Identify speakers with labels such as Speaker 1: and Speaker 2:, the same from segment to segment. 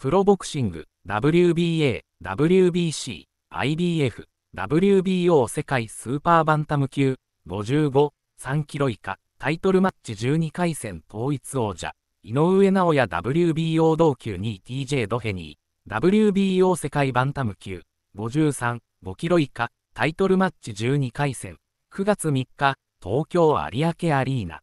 Speaker 1: プロボクシング、WBA、WBC、IBF、WBO 世界スーパーバンタム級、55、3キロ以下、タイトルマッチ12回戦統一王者、井上直也 WBO 同級2 TJ ドヘニー、WBO 世界バンタム級、53、5キロ以下、タイトルマッチ12回戦、9月3日、東京有明アリーナ。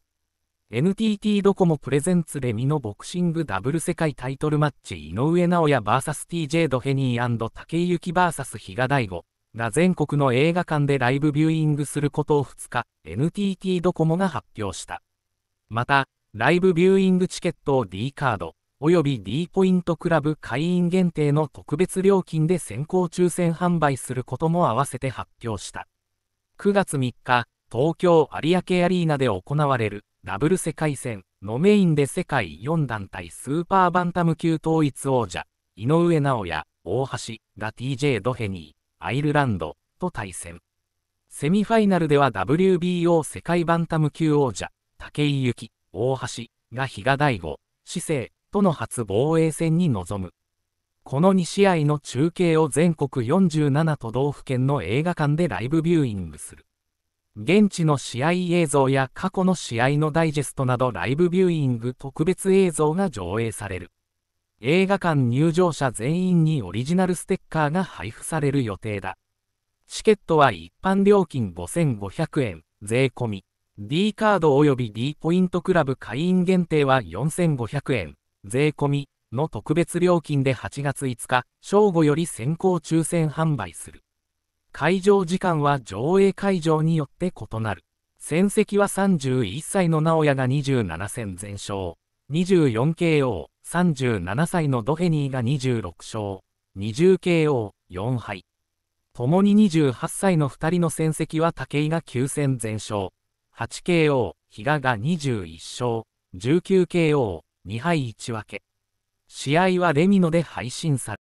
Speaker 1: NTT ドコモプレゼンツレミのボクシングダブル世界タイトルマッチ井上尚弥 VSTJ ドヘニー武井幸 VS 比嘉大吾が全国の映画館でライブビューイングすることを2日 NTT ドコモが発表したまたライブビューイングチケットを D カードおよび D ポイントクラブ会員限定の特別料金で先行抽選販売することも合わせて発表した9月3日東京有明アリーナで行われるダブル世界戦のメインで世界4団体スーパーバンタム級統一王者、井上尚弥、大橋が TJ ドヘニー、アイルランドと対戦。セミファイナルでは WBO 世界バンタム級王者、武井幸、大橋が比嘉大吾、市政との初防衛戦に臨む。この2試合の中継を全国47都道府県の映画館でライブビューイングする。現地の試合映像や過去の試合のダイジェストなどライブビューイング特別映像が上映される。映画館入場者全員にオリジナルステッカーが配布される予定だ。チケットは一般料金5500円、税込み。D カード及び D ポイントクラブ会員限定は4500円、税込みの特別料金で8月5日、正午より先行抽選販売する。会場時間は上映会場によって異なる。戦績は31歳の直哉が27戦全勝、24KO、37歳のドヘニーが26勝、20KO、4敗。共に28歳の2人の戦績は武井が9戦全勝、8KO、比嘉が21勝、19KO、2敗1分け。試合はレミノで配信され